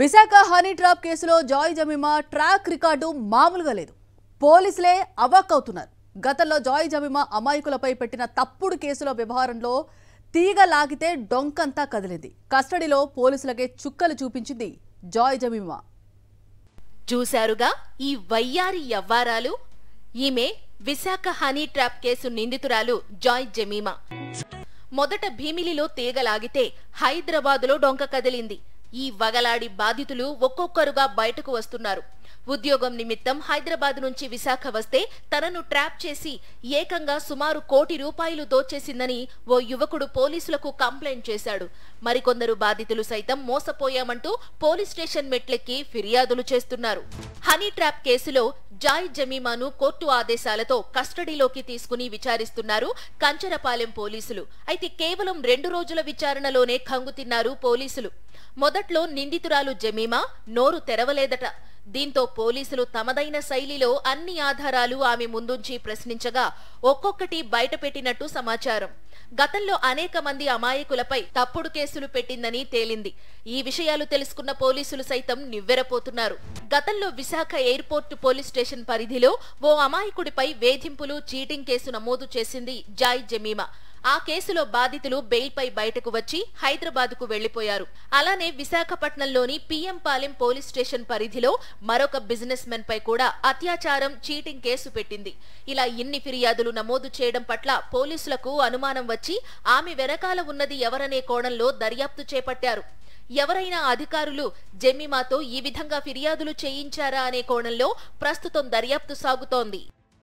Visakha honey trap కేసులో Joy Jemima track record మామూలుగా లేదు పోలీసులే అవాక్ అవుతున్నారు గతంలో జాయ్ జమీమా అమాయకులపై పెట్టిన తప్పుడు కేసుల వ్యవహారంలో తీగ లాగితే డొంకంతా కదిలింది కస్టడీలో పోలీసులకే చుక్కలు చూపించింది జాయ్ జమీమా చూశారుగా ఈ వయ్యారి యవ్వారాలు ఈమె విశాఖ హనీ ట్రాప్ కేసు నిందితురాలు జాయ్ జమీమా మొదట భీమిలిలో తీగలాగితే హైదరాబాదులో డొంక కదిలింది ఈ వగలాడి బాధితులు ఒక్కొక్కరుగా బయటకు వస్తున్నారు ఉద్యోగం నిమిత్తం హైదరాబాద్ నుంచి విశాఖ వస్తే తనను ట్రాప్ చేసి ఏకంగా సుమారు కోటి రూపాయలు దోచేసిందని ఓ యువకుడు పోలీసులకు కంప్లైంట్ చేశాడు మరికొందరు బాధితులు సైతం మోసపోయామంటూ పోలీస్ స్టేషన్ మెట్లెక్కి ఫిర్యాదులు చేస్తున్నారు హనీ ట్రాప్ కేసులో జాయ్ జమీమాను కోర్టు ఆదేశాలతో కస్టడీలోకి తీసుకుని విచారిస్తున్నారు కంచరపాలెం పోలీసులు అయితే కేవలం రెండు రోజుల విచారణలోనే తిన్నారు పోలీసులు మొదట్లో నిందితురాలు జమీమా నోరు తెరవలేదట దీంతో పోలీసులు తమదైన శైలిలో అన్ని ఆధారాలు ఆమె ముందుంచి ప్రశ్నించగా ఒక్కొక్కటి బయటపెట్టినట్టు సమాచారం గతంలో అనేక మంది అమాయకులపై తప్పుడు కేసులు పెట్టిందని తేలింది ఈ విషయాలు తెలుసుకున్న పోలీసులు సైతం నివ్వెరపోతున్నారు గతంలో విశాఖ ఎయిర్పోర్టు పోలీస్ స్టేషన్ పరిధిలో ఓ అమాయకుడిపై వేధింపులు చీటింగ్ కేసు నమోదు చేసింది జాయ్ జమీమా ఆ కేసులో బాధితులు బెయిల్పై బయటకు వచ్చి హైదరాబాద్కు వెళ్లిపోయారు అలానే విశాఖపట్నంలోని పీఎం పాలెం పోలీస్ స్టేషన్ పరిధిలో మరొక బిజినెస్ మెన్ పై కూడా అత్యాచారం చీటింగ్ కేసు పెట్టింది ఇలా ఇన్ని ఫిర్యాదులు నమోదు చేయడం పట్ల పోలీసులకు అనుమానం సమాచారం వచ్చి ఆమె వెనకాల ఉన్నది ఎవరనే కోణంలో దర్యాప్తు చేపట్టారు ఎవరైనా అధికారులు జెమ్మిమాతో ఈ విధంగా ఫిర్యాదులు చేయించారా అనే కోణంలో ప్రస్తుతం దర్యాప్తు సాగుతోంది